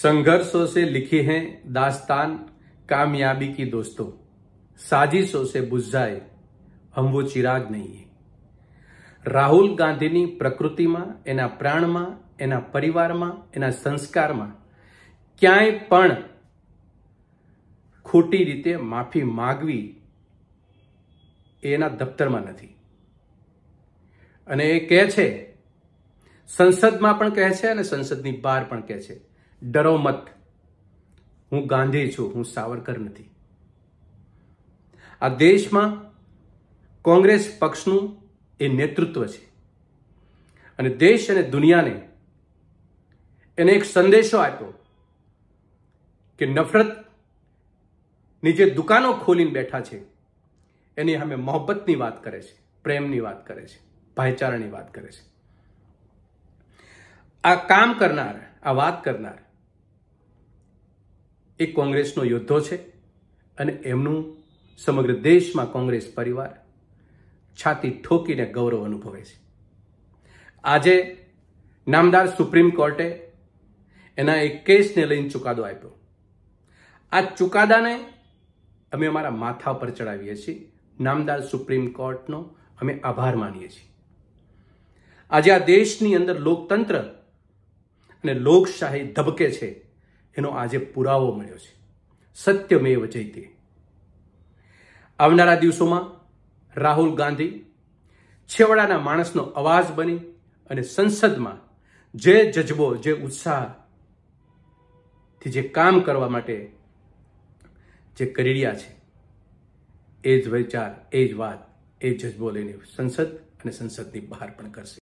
संघर्षों से लिखे हैं दास्तान कामयाबी की दोस्तों साजिशों से बुझ जाए हम वो ચિરાગ નહીં રાહુલ ગાંધીની પ્રકૃતિમાં એના પ્રાણમાં એના પરિવારમાં એના સંસ્કારમાં ક્યાંય પણ ખોટી રીતે માફી માગવી એના દફતરમાં નથી અને એ કહે છે સંસદમાં પણ કહે છે અને સંસદની બહાર પણ કહે છે ડરો મત હું ગાંધી છું હું સાવરકર નથી આ દેશમાં કોંગ્રેસ પક્ષનું એ નેતૃત્વ છે અને દેશ અને દુનિયાને એને એક સંદેશો આપ્યો કે નફરતની જે દુકાનો ખોલીને બેઠા છે એની અમે મોહબ્બતની વાત કરે છે પ્રેમની વાત કરે છે ભાઈચારાની વાત કરે છે આ કામ કરનાર આ વાત કરનાર એ કોંગ્રેસનો યોદ્ધો છે અને એમનું સમગ્ર દેશમાં કોંગ્રેસ પરિવાર છાતી ઠોકીને ગૌરવ અનુભવે છે આજે નામદાર સુપ્રીમ કોર્ટે એના એક કેસને લઈને ચુકાદો આપ્યો આ ચુકાદાને અમે અમારા માથા પર ચડાવીએ છીએ નામદાર સુપ્રીમ કોર્ટનો અમે આભાર માનીએ છીએ આજે આ દેશની અંદર લોકતંત્ર અને લોકશાહી ધબકે છે એનો આજે પુરાવો મળ્યો છે સત્યમેવ જયતે આવનારા દિવસોમાં રાહુલ ગાંધી છેવડાના માણસનો અવાજ બની અને સંસદમાં જે જજ્બો જે ઉત્સાહથી જે કામ કરવા માટે જે કરી રહ્યા છે એ જ વિચાર એ જ વાત એ જજબો લઈને સંસદ અને સંસદની બહાર પણ કરશે